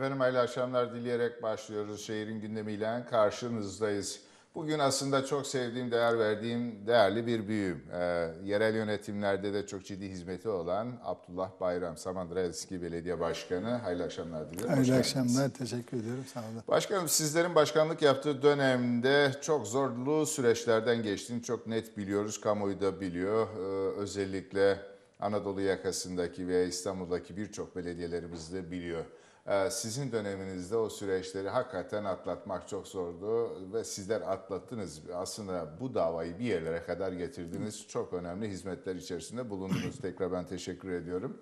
Efendim hayırlı akşamlar dileyerek başlıyoruz. Şehrin gündemiyle karşınızdayız. Bugün aslında çok sevdiğim, değer verdiğim değerli bir büyüğüm. Ee, yerel yönetimlerde de çok ciddi hizmeti olan Abdullah Bayram, Samandıra Eski Belediye Başkanı. Hayırlı akşamlar diliyorum. Hayırlı akşamlar, teşekkür ediyorum. Sağ olun. Başkanım sizlerin başkanlık yaptığı dönemde çok zorlu süreçlerden geçtiğini çok net biliyoruz, kamuoyu da biliyor. Ee, özellikle Anadolu yakasındaki veya İstanbul'daki birçok belediyelerimiz de biliyor. Ee, sizin döneminizde o süreçleri hakikaten atlatmak çok zordu ve sizler atlattınız. Aslında bu davayı bir yerlere kadar getirdiniz. Çok önemli hizmetler içerisinde bulundunuz. Tekrar ben teşekkür ediyorum.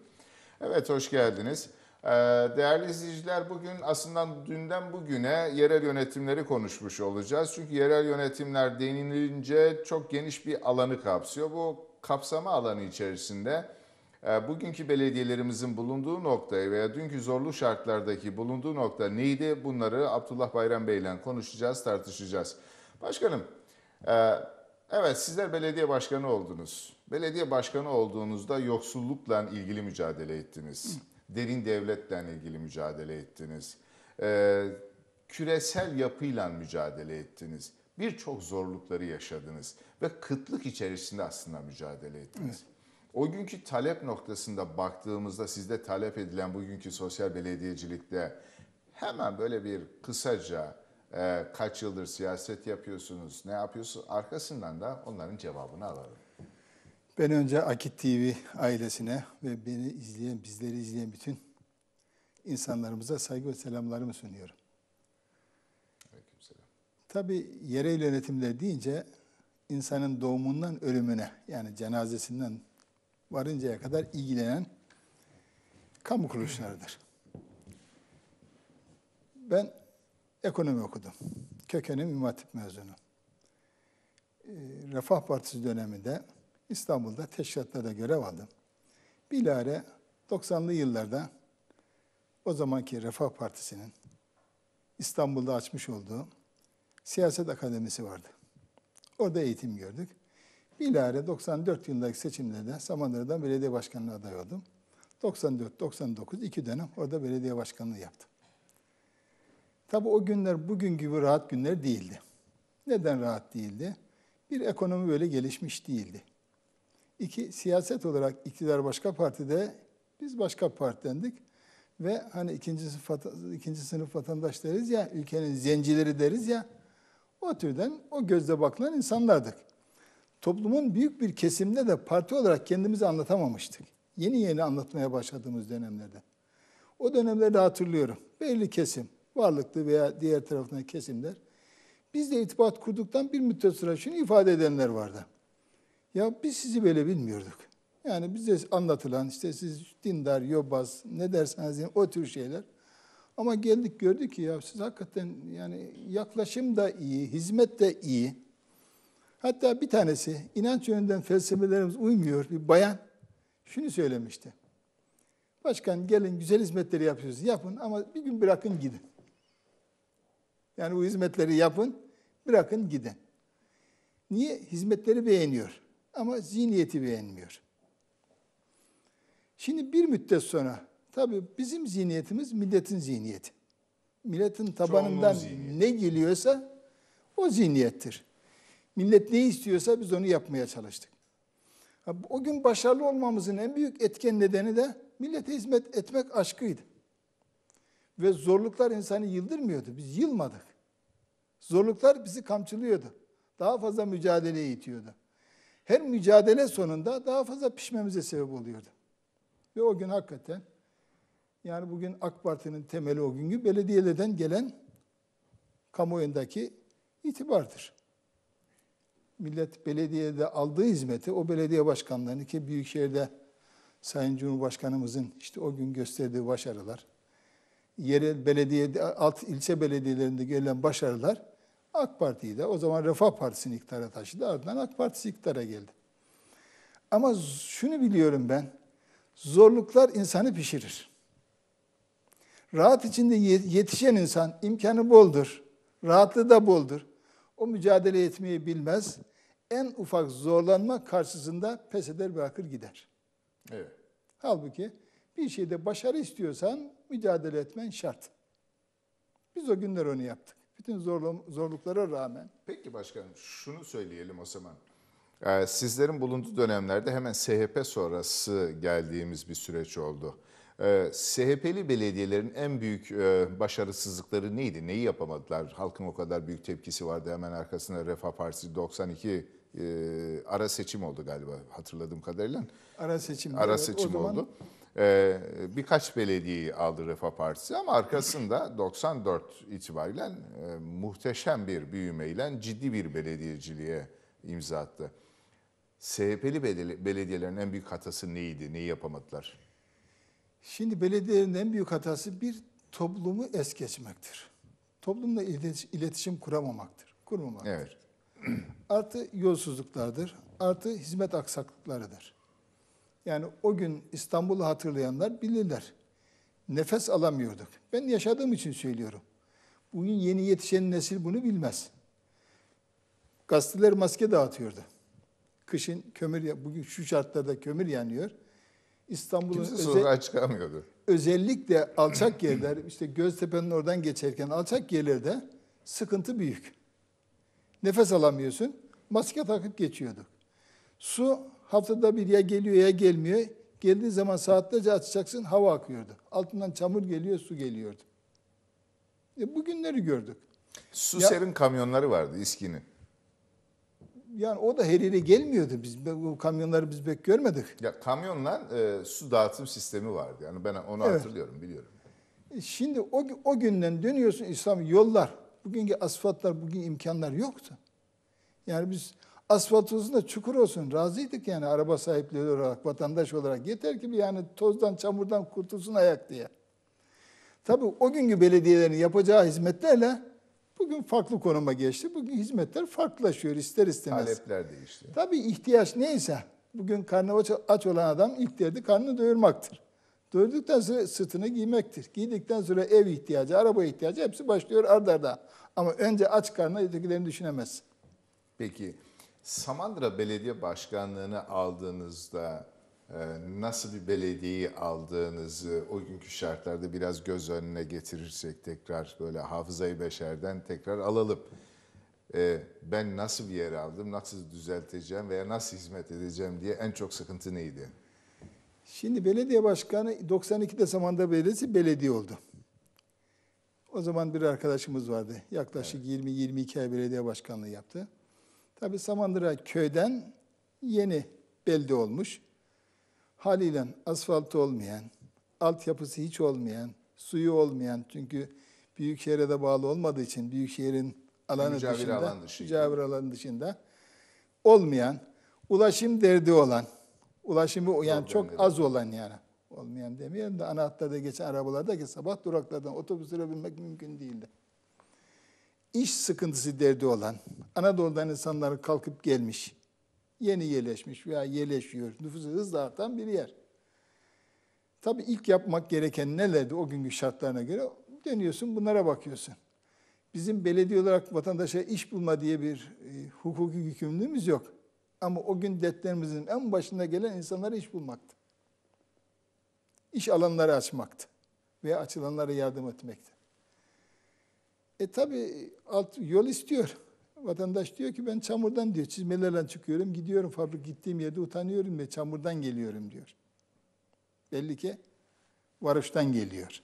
Evet hoş geldiniz. Ee, değerli izleyiciler bugün aslında dünden bugüne yerel yönetimleri konuşmuş olacağız. Çünkü yerel yönetimler denilince çok geniş bir alanı kapsıyor. Bu kapsama alanı içerisinde ee, bugünkü belediyelerimizin bulunduğu noktaya veya dünkü zorlu şartlardaki bulunduğu nokta neydi? Bunları Abdullah Bayram Bey ile konuşacağız, tartışacağız. Başkanım, e, evet sizler belediye başkanı oldunuz. Belediye başkanı olduğunuzda yoksullukla ilgili mücadele ettiniz. Derin devletle ilgili mücadele ettiniz. E, küresel yapıyla mücadele ettiniz. Birçok zorlukları yaşadınız ve kıtlık içerisinde aslında mücadele ettiniz. Evet. O günkü talep noktasında baktığımızda sizde talep edilen bugünkü sosyal belediyecilikte hemen böyle bir kısaca e, kaç yıldır siyaset yapıyorsunuz, ne yapıyorsunuz arkasından da onların cevabını alalım. Ben önce Akit TV ailesine ve beni izleyen, bizleri izleyen bütün insanlarımıza saygı ve selamlarımı sunuyorum. Tabii yerel yönetimler deyince insanın doğumundan ölümüne yani cenazesinden varıncaya kadar ilgilenen kamu kuruluşlarıdır. Ben ekonomi okudum. Kökenim İmam mezunu. Ee, Refah Partisi döneminde İstanbul'da teşkilatlarda görev aldım. Bilare 90'lı yıllarda o zamanki Refah Partisi'nin İstanbul'da açmış olduğu siyaset akademisi vardı. Orada eğitim gördük. Bilare 94 yılındaki seçimlerde Samandıra'dan belediye başkanlığı aday oldum. 94-99 iki dönem orada belediye başkanlığı yaptım. Tabii o günler bugün gibi rahat günler değildi. Neden rahat değildi? Bir, ekonomi böyle gelişmiş değildi. İki, siyaset olarak iktidar başka partide, biz başka partidendik. Ve hani ikinci sınıf, ikinci sınıf vatandaş deriz ya, ülkenin zencileri deriz ya, o türden o gözle bakılan insanlardık toplumun büyük bir kesiminde de parti olarak kendimizi anlatamamıştık. Yeni yeni anlatmaya başladığımız dönemlerde. O dönemlerde hatırlıyorum. Belli kesim, varlıklı veya diğer tarafından kesimler. Bizle irtibat kurduktan bir müddet sonra şunu ifade edenler vardı. Ya biz sizi böyle bilmiyorduk. Yani bize anlatılan işte siz dindar, yobaz, ne derseniz deyin, o tür şeyler. Ama geldik gördük ki ya siz hakikaten yani yaklaşım da iyi, hizmet de iyi. Hatta bir tanesi inanç yönünden felsefelerimiz uymuyor bir bayan şunu söylemişti. Başkan gelin güzel hizmetleri yapıyoruz, yapın ama bir gün bırakın gidin. Yani bu hizmetleri yapın bırakın gidin. Niye? Hizmetleri beğeniyor ama zihniyeti beğenmiyor. Şimdi bir müddet sonra tabii bizim zihniyetimiz milletin zihniyeti. Milletin tabanından ne geliyorsa o zihniyettir. Millet ne istiyorsa biz onu yapmaya çalıştık. O gün başarılı olmamızın en büyük etken nedeni de millete hizmet etmek aşkıydı. Ve zorluklar insanı yıldırmıyordu. Biz yılmadık. Zorluklar bizi kamçılıyordu. Daha fazla mücadeleye itiyordu. Her mücadele sonunda daha fazla pişmemize sebep oluyordu. Ve o gün hakikaten yani bugün AK Parti'nin temeli o günkü belediyelerden gelen kamuoyundaki itibardır millet belediyede aldığı hizmeti o belediye başkanlarını ki Büyükşehir'de Sayın Cumhurbaşkanımızın işte o gün gösterdiği başarılar, yerel belediye, alt ilçe belediyelerinde gelen başarılar AK Parti'yi de o zaman Refah Partisi'ni iktidara taşıdı. Ardından AK Partisi iktidara geldi. Ama şunu biliyorum ben, zorluklar insanı pişirir. Rahat içinde yetişen insan imkanı boldur, rahatlığı da boldur. O mücadele etmeyi bilmez, en ufak zorlanma karşısında pes eder bırakır gider. Evet. Halbuki bir şeyde başarı istiyorsan mücadele etmen şart. Biz o günler onu yaptık. Bütün zorluklara rağmen. Peki başkanım şunu söyleyelim o zaman. Ee, sizlerin bulunduğu dönemlerde hemen SHP sonrası geldiğimiz bir süreç oldu. Ee, SHP'li belediyelerin en büyük e, başarısızlıkları neydi? Neyi yapamadılar? Halkın o kadar büyük tepkisi vardı. Hemen arkasında Refah Partisi 92 e, ara seçim oldu galiba hatırladığım kadarıyla. Ara seçim. Ara evet, seçim zaman... oldu. Ee, birkaç belediyeyi aldı Refah Partisi ama arkasında 94 itibariyle e, muhteşem bir büyümeyle ciddi bir belediyeciliğe imza attı. SHP'li belediyelerin en büyük hatası neydi? Neyi yapamadılar? Şimdi belediyenin en büyük hatası bir toplumu es geçmektir. Toplumla iletişim kuramamaktır. Kurmamaktır. Evet. artı yolsuzluklardır. Artı hizmet aksaklıklarıdır. Yani o gün İstanbul'u hatırlayanlar bilirler. Nefes alamıyorduk. Ben yaşadığım için söylüyorum. Bugün yeni yetişen nesil bunu bilmez. Gazeteler maske dağıtıyordu. Kışın kömür, bugün şu şartlarda kömür yanıyor. İstanbul'un özel sokağa çıkamıyordu. Özellikle alçak yerler, işte Göztepe'nin oradan geçerken alçak yerlerde sıkıntı büyük. Nefes alamıyorsun. Maske takıp geçiyorduk. Su haftada bir ya geliyor ya gelmiyor. Geldiği zaman saatlerce açacaksın hava akıyordu. Altından çamur geliyor, su geliyordu. E bugünleri gördük. Su ya, serin kamyonları vardı İSKİ'nin yani o da her yere gelmiyordu. Biz bu kamyonları biz pek görmedik. Ya kamyonlar e, su dağıtım sistemi vardı. Yani ben onu evet. hatırlıyorum, biliyorum. E, şimdi o, o günden dönüyorsun İslam yollar, bugünkü asfaltlar, bugün imkanlar yoktu. Yani biz asfalt olsun da çukur olsun razıydık yani araba sahipleri olarak, vatandaş olarak. Yeter ki yani tozdan, çamurdan kurtulsun ayak diye. Tabii o günkü belediyelerin yapacağı hizmetlerle Bugün farklı konuma geçti. Bugün hizmetler farklılaşıyor ister istemez. Talepler değişti. Tabii ihtiyaç neyse. Bugün karnı aç olan adam ilk derdi karnını doyurmaktır. Doyurduktan sonra sırtını giymektir. Giydikten sonra ev ihtiyacı, araba ihtiyacı hepsi başlıyor ardarda. Arda. Ama önce aç karnına ötekilerini düşünemez. Peki Samandıra Belediye Başkanlığı'nı aldığınızda ee, nasıl bir belediyeyi aldığınızı o günkü şartlarda biraz göz önüne getirirsek tekrar böyle hafızayı beşerden tekrar alalım. Ee, ben nasıl bir yer aldım, nasıl düzelteceğim veya nasıl hizmet edeceğim diye en çok sıkıntı neydi? Şimdi belediye başkanı 92'de zamanda belediyesi belediye oldu. O zaman bir arkadaşımız vardı. Yaklaşık evet. 20-22 ay belediye başkanlığı yaptı. Tabii Samandıra köyden yeni belde olmuş haliyle asfaltı olmayan, altyapısı hiç olmayan, suyu olmayan çünkü büyük şehre de bağlı olmadığı için büyük şehrin alanı mücavir dışında, alan dışında. mücavir alan dışında olmayan, ulaşım derdi olan, ulaşımı yani Doğru, çok az olan yani olmayan demeyelim de anahtarda geçen arabalarda ki sabah duraklardan otobüs binmek mümkün değildi. İş sıkıntısı derdi olan, Anadolu'dan insanlar kalkıp gelmiş, yeni yerleşmiş veya yerleşiyor. Nüfusu hızla artan bir yer. Tabii ilk yapmak gereken nelerdi o günkü şartlarına göre dönüyorsun bunlara bakıyorsun. Bizim belediye olarak vatandaşa iş bulma diye bir e, hukuki yükümlülüğümüz yok. Ama o gün dertlerimizin en başında gelen insanlara iş bulmaktı. İş alanları açmaktı ve açılanlara yardım etmekti. E tabi alt yol istiyor. Vatandaş diyor ki ben çamurdan diyor çizmelerle çıkıyorum gidiyorum fabrik gittiğim yerde utanıyorum ve çamurdan geliyorum diyor. Belli ki varıştan geliyor.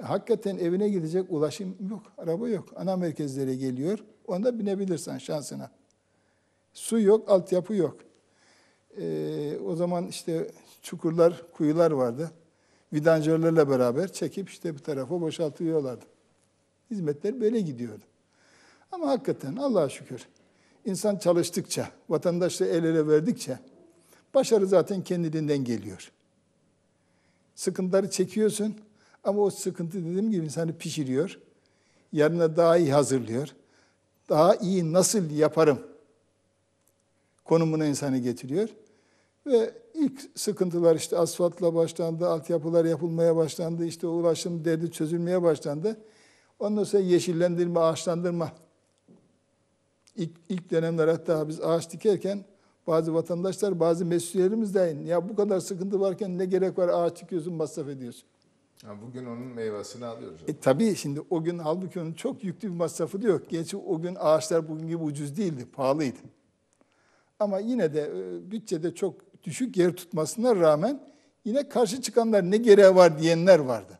E, hakikaten evine gidecek ulaşım yok, araba yok. Ana merkezlere geliyor, onda binebilirsen şansına. Su yok, altyapı yok. E, o zaman işte çukurlar, kuyular vardı. Vidanjörlerle beraber çekip işte bir tarafa boşaltıyorlardı. Hizmetler böyle gidiyordu. Ama hakikaten Allah'a şükür insan çalıştıkça, vatandaşla el ele verdikçe başarı zaten kendiliğinden geliyor. Sıkıntıları çekiyorsun ama o sıkıntı dediğim gibi insanı pişiriyor. Yarına daha iyi hazırlıyor. Daha iyi nasıl yaparım konumuna insanı getiriyor. Ve ilk sıkıntılar işte asfaltla başlandı, altyapılar yapılmaya başlandı, işte ulaşım derdi çözülmeye başlandı. Ondan sonra yeşillendirme, ağaçlandırma İlk, ilk dönemler hatta biz ağaç dikerken bazı vatandaşlar, bazı mesullerimiz de ya bu kadar sıkıntı varken ne gerek var ağaç dikiyorsun, masraf ediyorsun. Ha, bugün onun meyvasını alıyoruz. E, tabii şimdi o gün halbuki onun çok yüklü bir masrafı da yok. Gerçi o gün ağaçlar bugün gibi ucuz değildi, pahalıydı. Ama yine de e, bütçede çok düşük yer tutmasına rağmen yine karşı çıkanlar ne gereği var diyenler vardı.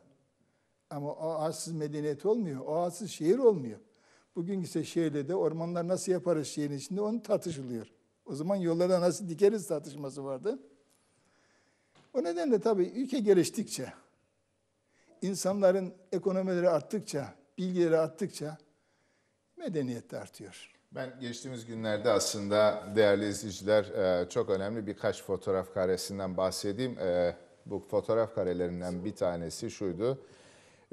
Ama o ağaçsız medeniyet olmuyor, o ağaçsız şehir olmuyor. Bugün ise şöyle de ormanlar nasıl yaparız şehrin içinde onu tartışılıyor. O zaman yollara nasıl dikeriz tartışması vardı. O nedenle tabii ülke geliştikçe, insanların ekonomileri arttıkça, bilgileri arttıkça medeniyet de artıyor. Ben geçtiğimiz günlerde aslında değerli izleyiciler e, çok önemli birkaç fotoğraf karesinden bahsedeyim. E, bu fotoğraf karelerinden bir tanesi şuydu.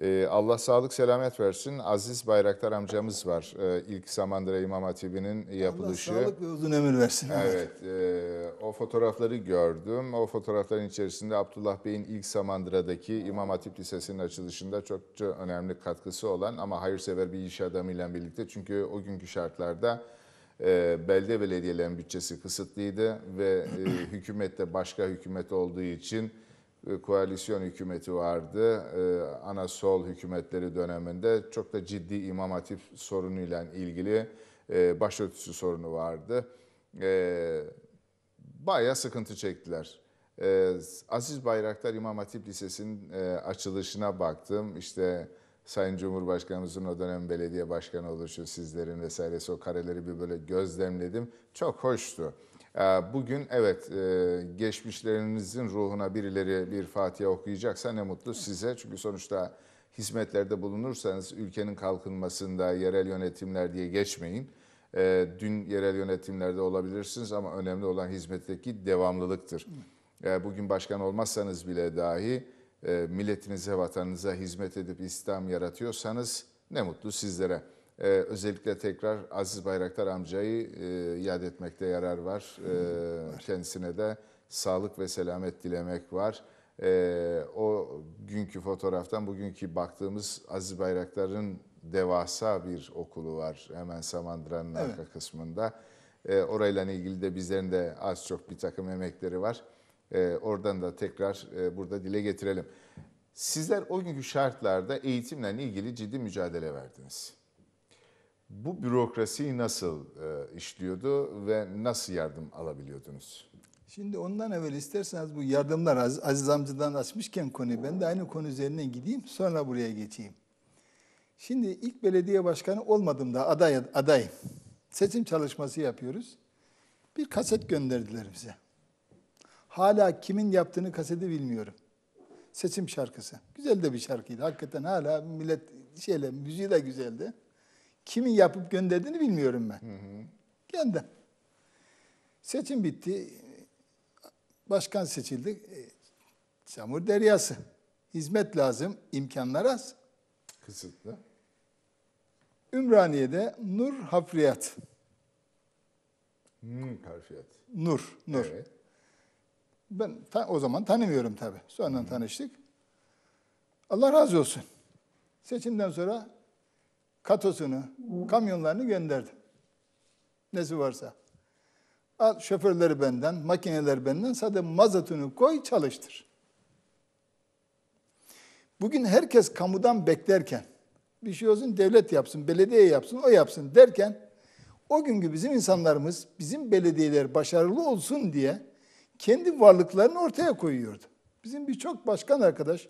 Ee, Allah sağlık selamet versin. Aziz Bayraktar amcamız var. Ee, ilk Samandıra İmam Hatibi'nin yapılışı. Allah sağlık ve uzun ömür versin. Evet. E, o fotoğrafları gördüm. O fotoğrafların içerisinde Abdullah Bey'in ilk Samandıra'daki İmam Hatip Lisesi'nin açılışında çok önemli katkısı olan ama hayırsever bir iş adamıyla birlikte. Çünkü o günkü şartlarda e, belde belediyelerin bütçesi kısıtlıydı ve e, hükümette başka hükümet olduğu için e, koalisyon hükümeti vardı. E, ana sol hükümetleri döneminde çok da ciddi imam hatip sorunuyla ilgili e, başörtüsü sorunu vardı. Baya sıkıntı çektiler. Aziz Bayraktar İmam Hatip Lisesi'nin açılışına baktım. İşte Sayın Cumhurbaşkanımızın o dönem belediye başkanı oluşu, sizlerin vesairesi o kareleri bir böyle gözlemledim. Çok hoştu. Ee, bugün evet e, geçmişlerinizin ruhuna birileri bir Fatiha okuyacaksa ne mutlu size. Çünkü sonuçta hizmetlerde bulunursanız ülkenin kalkınmasında yerel yönetimler diye geçmeyin. Ee, dün yerel yönetimlerde olabilirsiniz ama önemli olan hizmetteki devamlılıktır. Ee, bugün başkan olmazsanız bile dahi e, milletinize, vatanınıza hizmet edip İslam yaratıyorsanız ne mutlu sizlere. Ee, özellikle tekrar Aziz Bayraktar amcayı e, yad etmekte yarar var. Ee, kendisine de sağlık ve selamet dilemek var. Ee, o günkü fotoğraftan bugünkü baktığımız Aziz Bayraktar'ın devasa bir okulu var hemen Samandıra'nın evet. arka kısmında. Ee, orayla ilgili de bizlerin de az çok bir takım emekleri var. Ee, oradan da tekrar e, burada dile getirelim. Sizler o günkü şartlarda eğitimle ilgili ciddi mücadele verdiniz. Bu bürokrasi nasıl e, işliyordu ve nasıl yardım alabiliyordunuz? Şimdi ondan evvel isterseniz bu yardımlar Aziz, Aziz amcadan açmışken konuyu ben de aynı konu üzerine gideyim sonra buraya geçeyim. Şimdi ilk belediye başkanı olmadım da aday aday seçim çalışması yapıyoruz. Bir kaset gönderdiler bize. Hala kimin yaptığını kaseti bilmiyorum. Seçim şarkısı. Güzel de bir şarkıydı. Hakikaten hala millet şeyle müziği de güzeldi. Kimin yapıp gönderdiğini bilmiyorum ben. Kendim. Seçim bitti. Başkan seçildi. E, çamur deryası. Hizmet lazım. imkanlar az. Kısıtlı. Ümraniye'de Nur Hafriyat. Hmm, harfiyat. Nur, Nur. Evet. Ben ta, o zaman tanımıyorum tabii. Sonra hmm. tanıştık. Allah razı olsun. Seçimden sonra katosunu, kamyonlarını gönderdim. Nesi varsa. Al şoförleri benden, makineler benden, sadece mazotunu koy çalıştır. Bugün herkes kamudan beklerken, bir şey olsun devlet yapsın, belediye yapsın, o yapsın derken, o günkü bizim insanlarımız, bizim belediyeler başarılı olsun diye kendi varlıklarını ortaya koyuyordu. Bizim birçok başkan arkadaş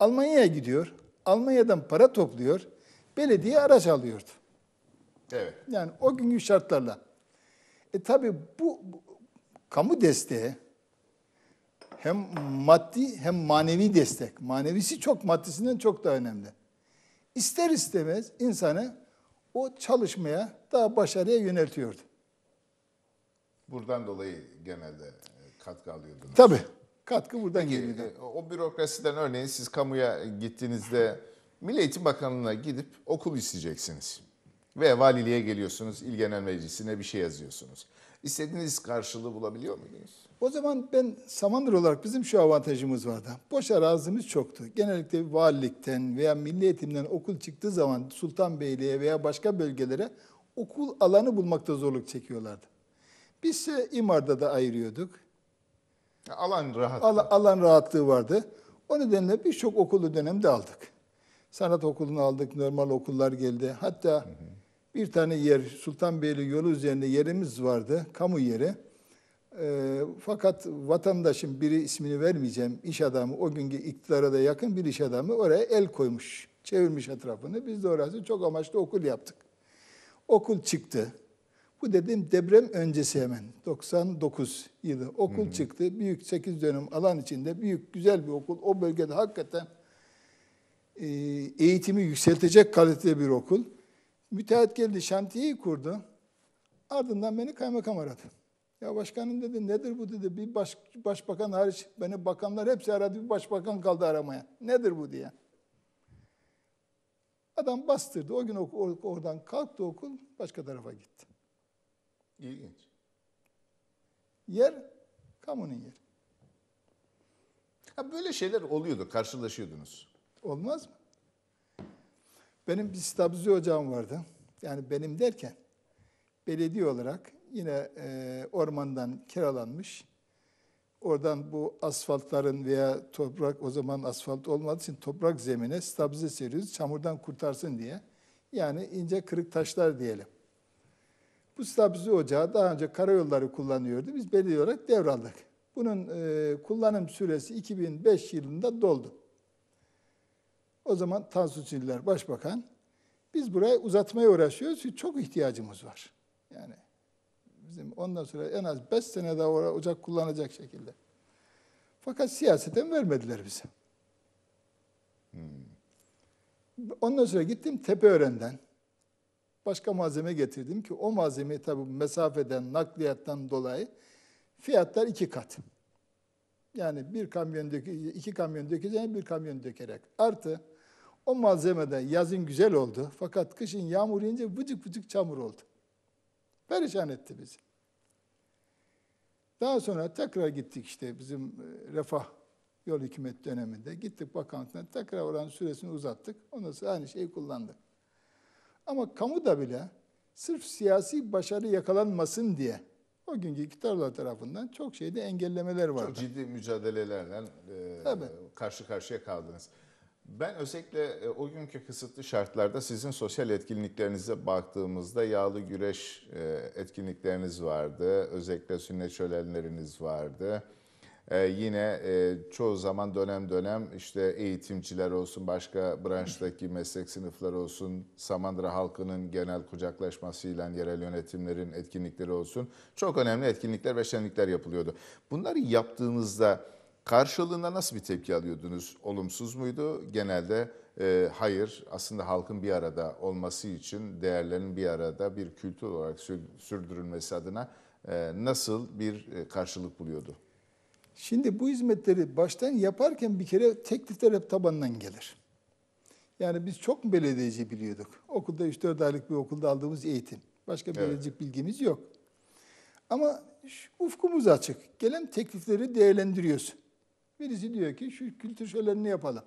Almanya'ya gidiyor, Almanya'dan para topluyor, belediye araç alıyordu. Evet. Yani o günkü şartlarla. E tabi bu, bu kamu desteği hem maddi hem manevi destek. Manevisi çok maddisinden çok daha önemli. İster istemez insanı o çalışmaya daha başarıya yöneltiyordu. Buradan dolayı genelde e, katkı alıyordunuz. Tabii. Katkı buradan geliyordu. E, o bürokrasiden örneğin siz kamuya gittiğinizde Milli Eğitim Bakanlığı'na gidip okul isteyeceksiniz. Ve valiliğe geliyorsunuz, il genel meclisine bir şey yazıyorsunuz. İstediğiniz karşılığı bulabiliyor muydunuz? O zaman ben Samandır olarak bizim şu avantajımız vardı. Boş arazimiz çoktu. Genellikle valilikten veya milli eğitimden okul çıktığı zaman Sultanbeyli'ye veya başka bölgelere okul alanı bulmakta zorluk çekiyorlardı. Biz ise İmar'da da ayırıyorduk. Alan rahatlığı. Al, alan rahatlığı vardı. O nedenle birçok okulu dönemde aldık. Sanat okulunu aldık, normal okullar geldi. Hatta bir tane yer, Sultanbeyli yolu üzerinde yerimiz vardı, kamu yeri. E, fakat vatandaşın biri ismini vermeyeceğim, iş adamı, o günkü iktidara da yakın bir iş adamı oraya el koymuş, çevirmiş etrafını. Biz de orası çok amaçlı okul yaptık. Okul çıktı. Bu dediğim deprem öncesi hemen 99 yılı okul hı hı. çıktı. Büyük 8 dönüm alan içinde büyük güzel bir okul. O bölgede hakikaten e, eğitimi yükseltecek kalitede bir okul. Müteahhit geldi, şantiyeyi kurdu. Ardından beni kaymakam aradı. Ya başkanım dedi nedir bu dedi. Bir baş, başbakan hariç beni bakanlar hepsi aradı. Bir başbakan kaldı aramaya. Nedir bu diye. Adam bastırdı. O gün ok oradan kalktı okul başka tarafa gitti. İlginç. Yer kamunun yeri. Ha böyle şeyler oluyordu, karşılaşıyordunuz. Olmaz mı? Benim bir stabzi ocağım vardı. Yani benim derken belediye olarak yine e, ormandan kiralanmış. Oradan bu asfaltların veya toprak o zaman asfalt olmadığı için toprak zemine stabze seriyoruz çamurdan kurtarsın diye. Yani ince kırık taşlar diyelim. Bu stabzi ocağı daha önce karayolları kullanıyordu. Biz belediye olarak devraldık. Bunun e, kullanım süresi 2005 yılında doldu. O zaman Tansu Çiller Başbakan biz buraya uzatmaya uğraşıyoruz çünkü çok ihtiyacımız var. Yani bizim ondan sonra en az 5 sene daha oraya ocak kullanacak şekilde. Fakat siyaseten vermediler bize. Hmm. Ondan sonra gittim Tepeören'den. Başka malzeme getirdim ki o malzeme tabi mesafeden, nakliyattan dolayı fiyatlar iki kat. Yani bir kamyon döke, iki kamyon dökeceğim bir kamyon dökerek. Artı o malzemeden yazın güzel oldu fakat kışın yağmur yiyince bıcık bıcık çamur oldu. Perişan etti bizi. Daha sonra tekrar gittik işte bizim e, refah yol hükümet döneminde. Gittik bakanlıktan tekrar oranın süresini uzattık. Ondan sonra aynı şeyi kullandık. Ama kamuda bile sırf siyasi başarı yakalanmasın diye o günkü iktidarlar tarafından çok şeyde engellemeler vardı. Çok ciddi mücadelelerden e, karşı karşıya kaldınız. Ben özellikle e, o günkü kısıtlı şartlarda sizin sosyal etkinliklerinize baktığımızda yağlı güreş e, etkinlikleriniz vardı. Özellikle sünnet şölenleriniz vardı. E, yine çoğu zaman dönem dönem işte eğitimciler olsun, başka branştaki meslek sınıfları olsun, Samandıra halkının genel kucaklaşmasıyla yerel yönetimlerin etkinlikleri olsun. Çok önemli etkinlikler ve şenlikler yapılıyordu. Bunları yaptığınızda Karşılığında nasıl bir tepki alıyordunuz? Olumsuz muydu? Genelde e, hayır, aslında halkın bir arada olması için değerlerin bir arada bir kültür olarak sürdürülmesi adına e, nasıl bir e, karşılık buluyordu? Şimdi bu hizmetleri baştan yaparken bir kere teklifler hep tabandan gelir. Yani biz çok mu belediyeci biliyorduk? Okulda 3-4 aylık bir okulda aldığımız eğitim. Başka bir evet. bilgimiz yok. Ama ufkumuz açık. Gelen teklifleri değerlendiriyoruz. Birisi diyor ki şu kültür şölenini yapalım.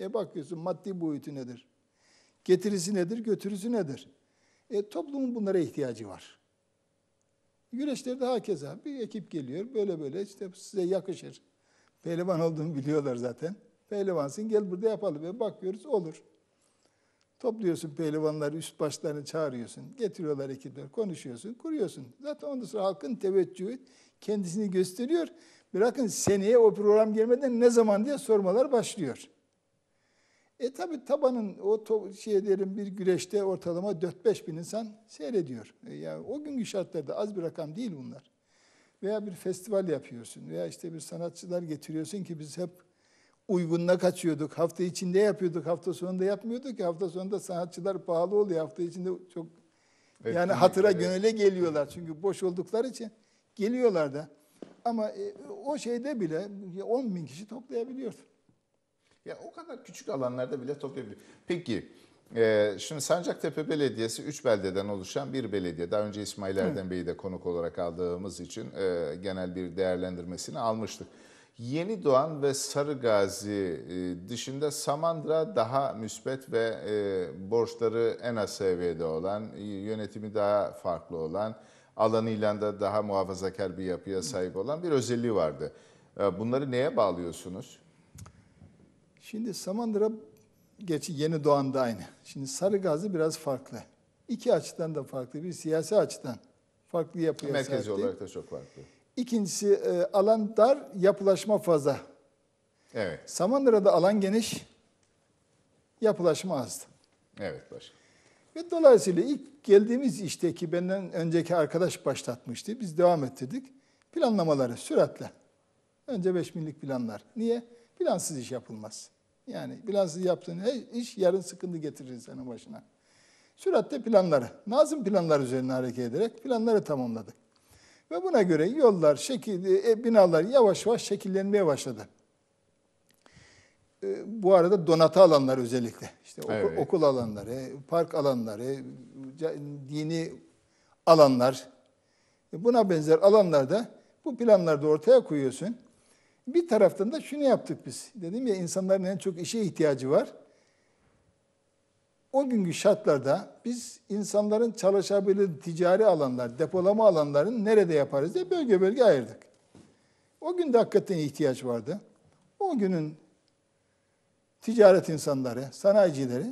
E bakıyorsun maddi boyutu nedir? Getirisi nedir, götürüsü nedir? E toplumun bunlara ihtiyacı var. Güreşlerde hakeza bir ekip geliyor. Böyle böyle işte size yakışır. Pehlivan olduğunu biliyorlar zaten. Pehlivansın gel burada yapalım. E bakıyoruz olur. Topluyorsun pehlivanları, üst başlarını çağırıyorsun. Getiriyorlar ekipler, konuşuyorsun, kuruyorsun. Zaten ondan sonra halkın teveccühü kendisini gösteriyor. Bırakın seneye o program gelmeden ne zaman diye sormalar başlıyor. E tabi tabanın o to- şeylerin bir güreşte ortalama 4-5 bin insan seyrediyor. E, yani o günkü şartlarda az bir rakam değil bunlar. Veya bir festival yapıyorsun veya işte bir sanatçılar getiriyorsun ki biz hep uygunla kaçıyorduk. Hafta içinde yapıyorduk, hafta sonunda yapmıyorduk ki. Hafta sonunda sanatçılar pahalı oluyor. Hafta içinde çok yani hatıra evet. gönüle geliyorlar. Çünkü boş oldukları için geliyorlar da. Ama e, o şeyde bile 10 bin kişi toplayabiliyordu. Ya o kadar küçük alanlarda bile toplayabiliyor. Peki e, şimdi Sancaktepe Belediyesi 3 beldeden oluşan bir belediye. Daha önce İsmail Erdem Bey'i de konuk olarak aldığımız için e, genel bir değerlendirmesini almıştık. Yeni Doğan ve Sarıgazi e, dışında Samandıra daha müsbet ve borçları en az seviyede olan, yönetimi daha farklı olan, alanıyla da daha muhafazakar bir yapıya sahip olan bir özelliği vardı. Ee, bunları neye bağlıyorsunuz? Şimdi Samandıra geçi yeni doğan da aynı. Şimdi Sarıgazi biraz farklı. İki açıdan da farklı. Bir siyasi açıdan farklı yapıya Merkezi sahip. Merkezi olarak da çok farklı. İkincisi e, alan dar, yapılaşma fazla. Evet. Samandıra'da alan geniş, yapılaşma azdı. Evet başkanım. Ve dolayısıyla ilk geldiğimiz işteki benden önceki arkadaş başlatmıştı. Biz devam ettirdik. Planlamaları süratle. Önce 5 binlik planlar. Niye? Plansız iş yapılmaz. Yani plansız yaptığın her iş yarın sıkıntı getirir senin başına. Süratte planları, nazım planlar üzerine hareket ederek planları tamamladık. Ve buna göre yollar, şekil, e, binalar yavaş yavaş şekillenmeye başladı. Ee, bu arada donatı alanlar özellikle işte oku, evet. okul alanları, park alanları, dini alanlar e, buna benzer alanlarda bu planlarda ortaya koyuyorsun. Bir taraftan da şunu yaptık biz. Dedim ya insanların en çok işe ihtiyacı var. O günkü şartlarda biz insanların çalışabilir ticari alanlar, depolama alanlarını nerede yaparız diye bölge bölge ayırdık. O gün de hakikaten ihtiyaç vardı. O günün ticaret insanları, sanayicileri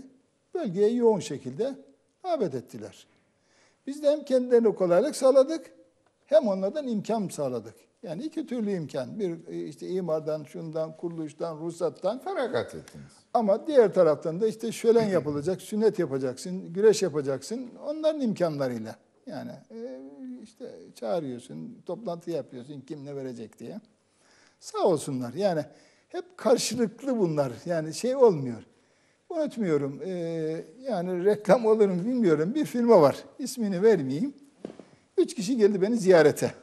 bölgeye yoğun şekilde davet ettiler. Biz de hem kendilerine kolaylık sağladık hem onlardan imkan sağladık. Yani iki türlü imkan. Bir e, işte imardan, şundan, kuruluştan, ruhsattan. Feragat ettiniz. Ama diğer taraftan da işte şölen yapılacak, sünnet yapacaksın, güreş yapacaksın. Onların imkanlarıyla. Yani e, işte çağırıyorsun, toplantı yapıyorsun kim ne verecek diye. Sağ olsunlar. Yani hep karşılıklı bunlar. Yani şey olmuyor. Unutmuyorum. E, yani reklam olur mu bilmiyorum. Bir firma var. İsmini vermeyeyim. Üç kişi geldi beni ziyarete.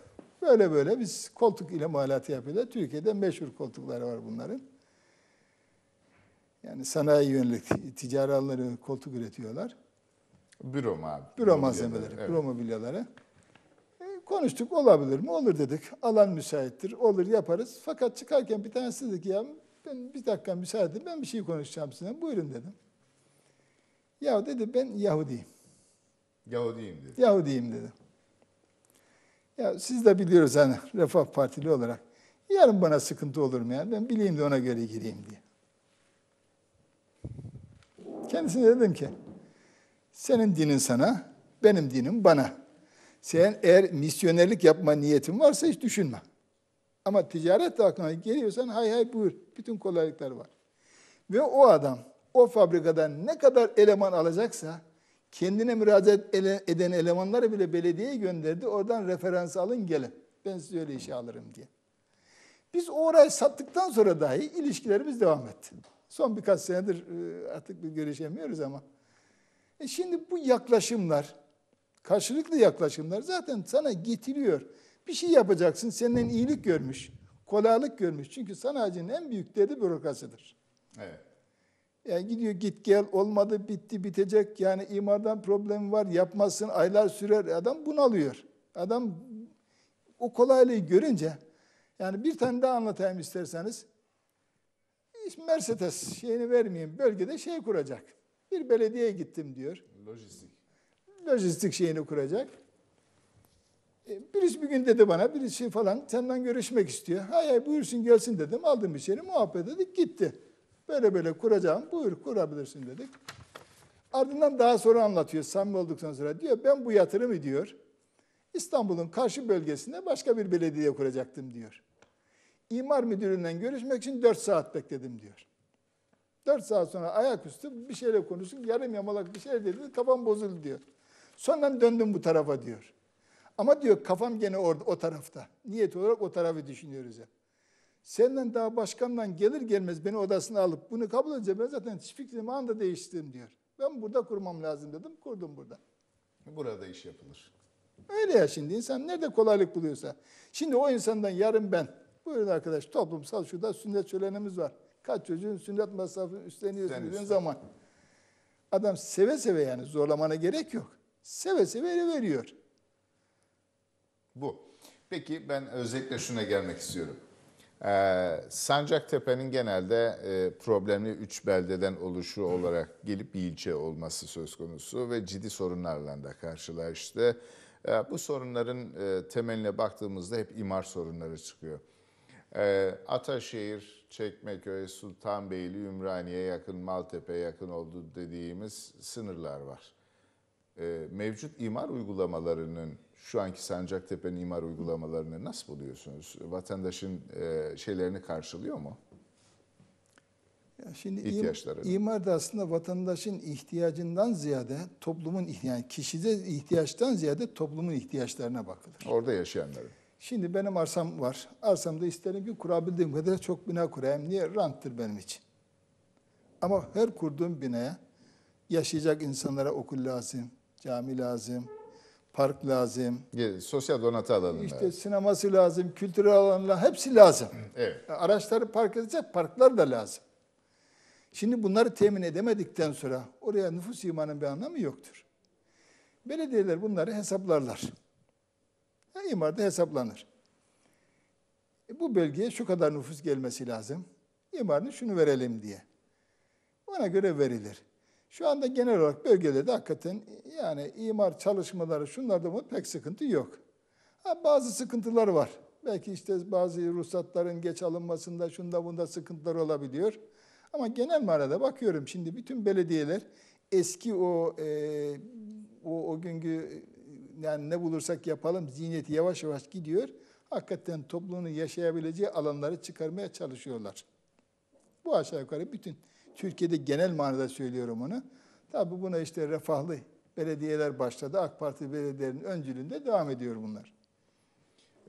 Böyle böyle biz koltuk ile imalatı yapıyorlar. Türkiye'de meşhur koltukları var bunların. Yani sanayi yönelik ticari alanları koltuk üretiyorlar. Büro mu abi? Büro malzemeleri, evet. büro mobilyaları. Konuştuk olabilir mi? Olur dedik. Alan müsaittir. Olur yaparız. Fakat çıkarken bir tanesi dedi ki ya ben bir dakika müsaade ben bir şey konuşacağım sizinle. Buyurun dedim. Ya dedi ben Yahudiyim. Yahudiyim dedi. Yahudiyim dedi. Ya siz de biliyoruz hani Refah Partili olarak. Yarın bana sıkıntı olur mu yani? Ben bileyim de ona göre gireyim diye. Kendisine dedim ki senin dinin sana, benim dinim bana. Sen eğer misyonerlik yapma niyetin varsa hiç düşünme. Ama ticaret hakkında geliyorsan hay hay buyur. Bütün kolaylıklar var. Ve o adam o fabrikadan ne kadar eleman alacaksa kendine müracaat ele, eden elemanları bile belediyeye gönderdi. Oradan referans alın gelin. Ben size öyle işe alırım diye. Biz o orayı sattıktan sonra dahi ilişkilerimiz devam etti. Son birkaç senedir e, artık bir görüşemiyoruz ama. E şimdi bu yaklaşımlar karşılıklı yaklaşımlar zaten sana getiriyor. Bir şey yapacaksın, senden iyilik görmüş, kolaylık görmüş. Çünkü sanayicinin en büyük derdi bürokrasidir. Evet. Yani gidiyor git gel olmadı bitti bitecek yani imardan problem var yapmasın aylar sürer adam bunalıyor. Adam o kolaylığı görünce yani bir tane daha anlatayım isterseniz. Mercedes şeyini vermeyeyim bölgede şey kuracak. Bir belediye gittim diyor. Lojistik lojistik şeyini kuracak. E, birisi bir gün dedi bana, birisi falan senden görüşmek istiyor. Hayır buyursun gelsin dedim. Aldım içeri muhabbet dedik gitti. Böyle böyle kuracağım buyur kurabilirsin dedik. Ardından daha sonra anlatıyor samimi olduktan sonra diyor ben bu yatırımı diyor İstanbul'un karşı bölgesinde başka bir belediye kuracaktım diyor. İmar müdüründen görüşmek için dört saat bekledim diyor. Dört saat sonra ayaküstü bir şeyle konuşsun yarım yamalak bir şey dedi kafam bozuldu diyor. Sonradan döndüm bu tarafa diyor. Ama diyor kafam gene orada o tarafta. Niyet olarak o tarafı düşünüyoruz hep. Senden daha başkandan gelir gelmez beni odasına alıp bunu kabul edince ben zaten fikrimi anda değiştirdim diyor. Ben burada kurmam lazım dedim. Kurdum burada. Burada iş yapılır. Öyle ya şimdi insan nerede kolaylık buluyorsa. Şimdi o insandan yarın ben. Buyurun arkadaş toplumsal şurada sünnet şölenimiz var. Kaç çocuğun sünnet masrafını üstleniyorsun dediğin zaman. Adam seve seve yani zorlamana gerek yok. Seve seve veriyor. Bu. Peki ben özellikle şuna gelmek istiyorum. Ee, Sancaktepe'nin genelde e, problemli üç beldeden oluşu olarak gelip bir ilçe olması söz konusu ve ciddi sorunlarla da karşılaştı. E, bu sorunların e, temeline baktığımızda hep imar sorunları çıkıyor. E, Ataşehir, Çekmeköy, Sultanbeyli, Ümraniye yakın, Maltepe yakın olduğu dediğimiz sınırlar var. E, mevcut imar uygulamalarının şu anki Sancaktepe'nin imar uygulamalarını nasıl buluyorsunuz? Vatandaşın e, şeylerini karşılıyor mu? Ya şimdi ihtiyaçları. imar da aslında vatandaşın ihtiyacından ziyade toplumun yani kişide ihtiyaçtan ziyade toplumun ihtiyaçlarına bakılır. Orada yaşayanların. Şimdi benim arsam var. Arsamda isterim ki kurabildiğim kadar çok bina kurayım. Niye? Ranttır benim için. Ama her kurduğum binaya yaşayacak insanlara okul lazım, Cami lazım, park lazım. Evet, sosyal donatı alanı. İşte evet. sineması lazım, kültürel alanlar hepsi lazım. Evet. Araçları park edecek parklar da lazım. Şimdi bunları temin edemedikten sonra oraya nüfus imanın bir anlamı yoktur. Belediyeler bunları hesaplarlar. Yani da hesaplanır. E bu bölgeye şu kadar nüfus gelmesi lazım. İmarını şunu verelim diye. Ona göre verilir. Şu anda genel olarak bölgelerde hakikaten yani imar çalışmaları şunlarda mı pek sıkıntı yok. Ha, bazı sıkıntılar var. Belki işte bazı ruhsatların geç alınmasında şunda bunda sıkıntılar olabiliyor. Ama genel manada bakıyorum şimdi bütün belediyeler eski o e, o, o günkü e, yani ne bulursak yapalım zihniyeti yavaş yavaş gidiyor. Hakikaten toplumun yaşayabileceği alanları çıkarmaya çalışıyorlar. Bu aşağı yukarı bütün Türkiye'de genel manada söylüyorum onu. Tabii buna işte refahlı belediyeler başladı. AK Parti belediyelerinin öncülüğünde devam ediyor bunlar.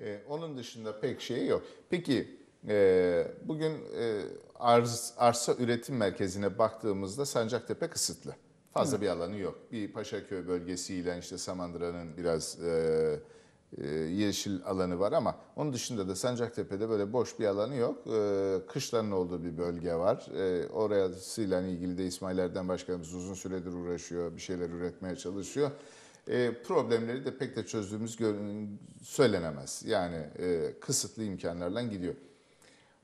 Ee, onun dışında pek şey yok. Peki e, bugün e, arz, arsa üretim merkezine baktığımızda Sancaktepe kısıtlı. Fazla Hı. bir alanı yok. Bir Paşaköy bölgesiyle işte Samandıra'nın biraz... E, e, yeşil alanı var ama onun dışında da Sancaktepe'de böyle boş bir alanı yok. E, kışların olduğu bir bölge var. E, Orasıyla ilgili de İsmail Erdem Başkanımız uzun süredir uğraşıyor, bir şeyler üretmeye çalışıyor. Problemleri de pek de çözdüğümüz söylenemez. Yani kısıtlı imkanlarla gidiyor.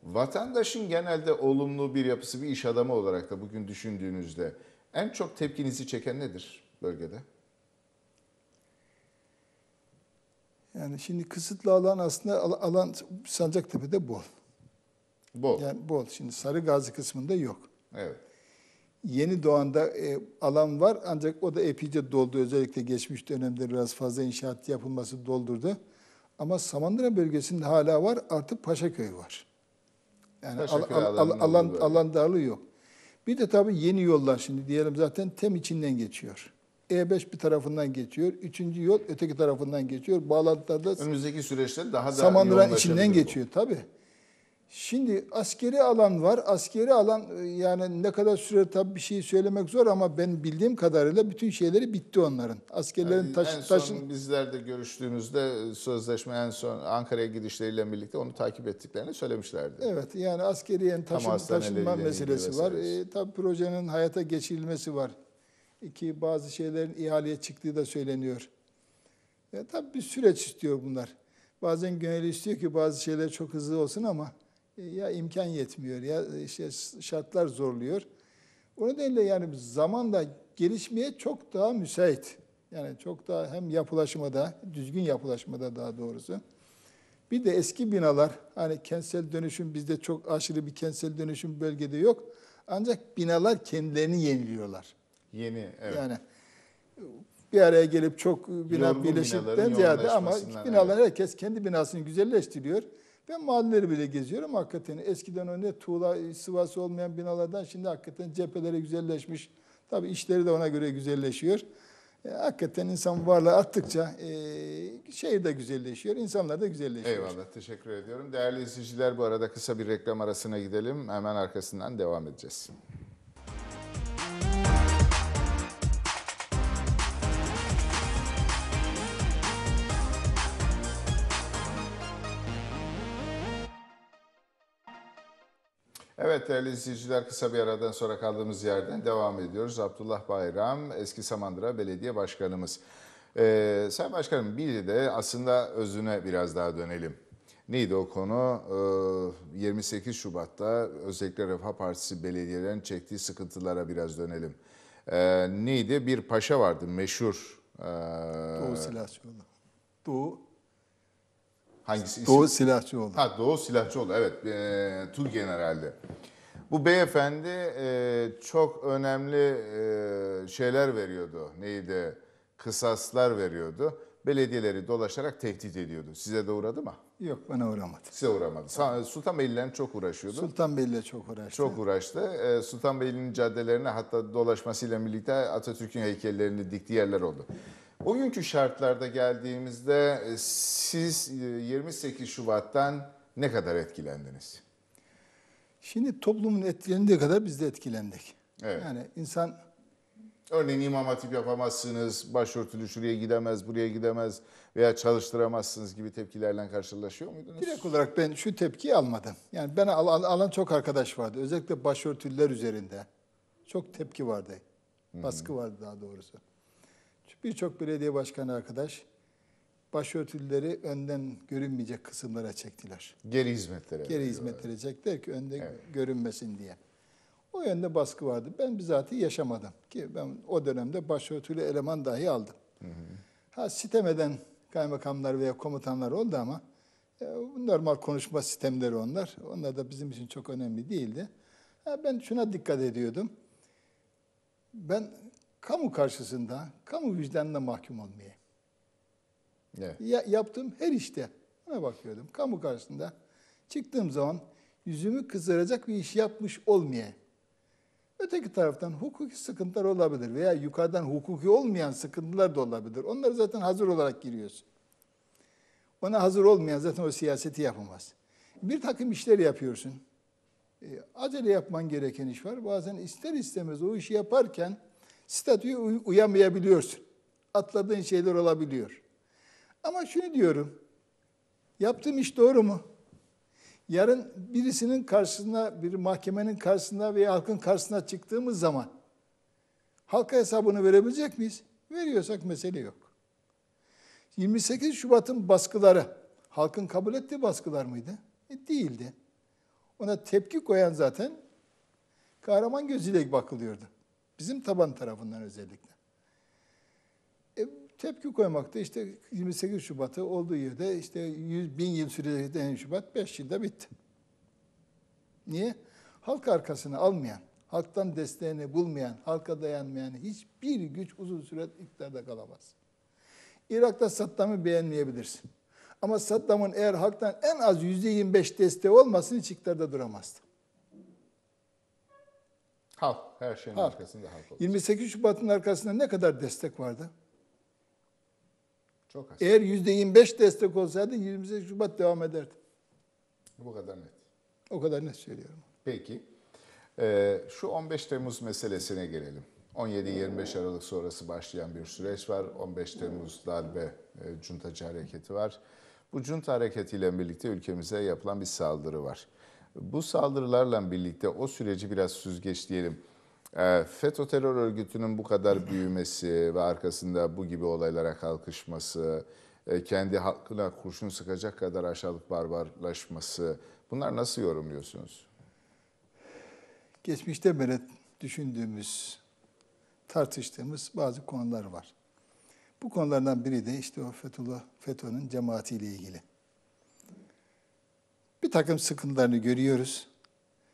Vatandaşın genelde olumlu bir yapısı, bir iş adamı olarak da bugün düşündüğünüzde en çok tepkinizi çeken nedir bölgede? Yani şimdi kısıtlı alan aslında al- alan Sancaktepe'de bol. Bol. Yani bol. Şimdi Sarı Gazi kısmında yok. Evet. Yeni Doğan'da e, alan var ancak o da epeyce doldu. Özellikle geçmiş dönemde biraz fazla inşaat yapılması doldurdu. Ama Samandıra bölgesinde hala var. Artık Paşaköy var. Yani al, al, al, alan, alan, alan darlığı yok. Bir de tabii yeni yollar şimdi diyelim zaten tem içinden geçiyor. E5 bir tarafından geçiyor. Üçüncü yol öteki tarafından geçiyor. Bağlantılarda önümüzdeki süreçte daha da Samandıran içinden geçiyor tabi. Şimdi askeri alan var. Askeri alan e, yani ne kadar süre tabi bir şey söylemek zor ama ben bildiğim kadarıyla bütün şeyleri bitti onların. Askerlerin yani taş, son taşın... bizler de görüştüğümüzde sözleşme en son Ankara'ya gidişleriyle birlikte onu takip ettiklerini söylemişlerdi. Evet yani askeriyen taşın, taşınma meselesi var. E, tabi projenin hayata geçirilmesi var ki bazı şeylerin ihaleye çıktığı da söyleniyor. E, tabii bir süreç istiyor bunlar. Bazen gönüllü istiyor ki bazı şeyler çok hızlı olsun ama e, ya imkan yetmiyor ya işte şartlar zorluyor. O nedenle yani zaman da gelişmeye çok daha müsait. Yani çok daha hem yapılaşmada, düzgün yapılaşmada daha doğrusu. Bir de eski binalar, hani kentsel dönüşüm bizde çok aşırı bir kentsel dönüşüm bölgede yok. Ancak binalar kendilerini yeniliyorlar. Yeni, evet. Yani bir araya gelip çok e, bina Yorgun den ziyade ama binalar evet. herkes kendi binasını güzelleştiriyor. Ben mahalleleri bile geziyorum hakikaten. Eskiden öyle tuğla e, sıvası olmayan binalardan şimdi hakikaten cepheleri güzelleşmiş. Tabii işleri de ona göre güzelleşiyor. E, hakikaten insan varlığı attıkça e, şehir de güzelleşiyor, insanlar da güzelleşiyor. Eyvallah, teşekkür ediyorum. Değerli izleyiciler bu arada kısa bir reklam arasına gidelim. Hemen arkasından devam edeceğiz. Evet değerli izleyiciler kısa bir aradan sonra kaldığımız yerden devam ediyoruz. Abdullah Bayram eski Samandıra Belediye Başkanımız. Ee, Sayın Başkanım bir de aslında özüne biraz daha dönelim. Neydi o konu? Ee, 28 Şubat'ta özellikle Refah Partisi belediyelerin çektiği sıkıntılara biraz dönelim. Ee, neydi? Bir paşa vardı meşhur. Ee, Doğu Silah Doğu Hangisi? Doğu İsim? Silahçıoğlu. Ha Doğu Silahçıoğlu evet. E, Tuz General'de. Bu beyefendi e, çok önemli e, şeyler veriyordu. Neydi? Kısaslar veriyordu. Belediyeleri dolaşarak tehdit ediyordu. Size de uğradı mı? Yok bana uğramadı. Size uğramadı. Sultanbeyli'den çok uğraşıyordu. Sultanbeyli'yle çok uğraştı. Çok uğraştı. E, Sultanbeyli'nin caddelerine hatta dolaşmasıyla birlikte Atatürk'ün heykellerini diktiği yerler oldu. O günkü şartlarda geldiğimizde e, siz 28 e, Şubat'tan ne kadar etkilendiniz? Şimdi toplumun etkilendiği kadar biz de etkilendik. Evet. Yani insan... Örneğin imam hatip yapamazsınız, başörtülü şuraya gidemez, buraya gidemez veya çalıştıramazsınız gibi tepkilerle karşılaşıyor muydunuz? Direkt olarak ben şu tepkiyi almadım. Yani ben al, al, alan çok arkadaş vardı. Özellikle başörtülüler üzerinde. Çok tepki vardı. Hmm. Baskı vardı daha doğrusu. Birçok belediye başkanı arkadaş başörtüleri önden görünmeyecek kısımlara çektiler. Geri hizmetlere. Geri hizmetlere çektiler ki önde evet. görünmesin diye. O yönde baskı vardı. Ben bizatihi yaşamadım ki ben o dönemde başörtülü eleman dahi aldım. Hı hı. Ha sitemeden kaymakamlar veya komutanlar oldu ama e, normal konuşma sistemleri onlar. Onlar da bizim için çok önemli değildi. Ha, ben şuna dikkat ediyordum. Ben kamu karşısında kamu vicdanına mahkum olmayı. Evet. Ya, yaptığım her işte ona bakıyordum. Kamu karşısında çıktığım zaman yüzümü kızdıracak bir iş yapmış olmaya. Öteki taraftan hukuki sıkıntılar olabilir veya yukarıdan hukuki olmayan sıkıntılar da olabilir. Onları zaten hazır olarak giriyorsun. Ona hazır olmayan zaten o siyaseti yapamaz. Bir takım işler yapıyorsun. E, acele yapman gereken iş var. Bazen ister istemez o işi yaparken statüye uy- uyamayabiliyorsun. Atladığın şeyler olabiliyor. Ama şunu diyorum. Yaptığım iş doğru mu? Yarın birisinin karşısına, bir mahkemenin karşısına veya halkın karşısına çıktığımız zaman halka hesabını verebilecek miyiz? Veriyorsak mesele yok. 28 Şubat'ın baskıları halkın kabul ettiği baskılar mıydı? E, değildi. Ona tepki koyan zaten kahraman gözüyle bakılıyordu. Bizim taban tarafından özellikle. E, tepki koymakta işte 28 Şubat'ı olduğu yerde işte 100 bin yıl sürecek Şubat 5 yılda bitti. Niye? Halk arkasını almayan, halktan desteğini bulmayan, halka dayanmayan hiçbir güç uzun süre iktidarda kalamaz. Irak'ta Saddam'ı beğenmeyebilirsin. Ama Saddam'ın eğer halktan en az %25 desteği olmasın hiç iktidarda duramazdı. Halk, her şeyin halk. arkasında halk olacak. 28 Şubat'ın arkasında ne kadar destek vardı? Çok az. Eğer %25 destek olsaydı 28 Şubat devam ederdi. Bu kadar net. O kadar net söylüyorum. Peki. Ee, şu 15 Temmuz meselesine gelelim. 17-25 Aralık sonrası başlayan bir süreç var. 15 Temmuz darbe e, cuntacı hareketi var. Bu cunta hareketiyle birlikte ülkemize yapılan bir saldırı var. Bu saldırılarla birlikte o süreci biraz süzgeçleyelim. Ee, FETÖ terör örgütünün bu kadar büyümesi ve arkasında bu gibi olaylara kalkışması, e, kendi halkına kurşun sıkacak kadar aşağılık barbarlaşması bunlar nasıl yorumluyorsunuz? Geçmişte beri düşündüğümüz, tartıştığımız bazı konular var. Bu konulardan biri de işte o FETÖ'nün cemaatiyle ilgili. Bir takım sıkıntılarını görüyoruz.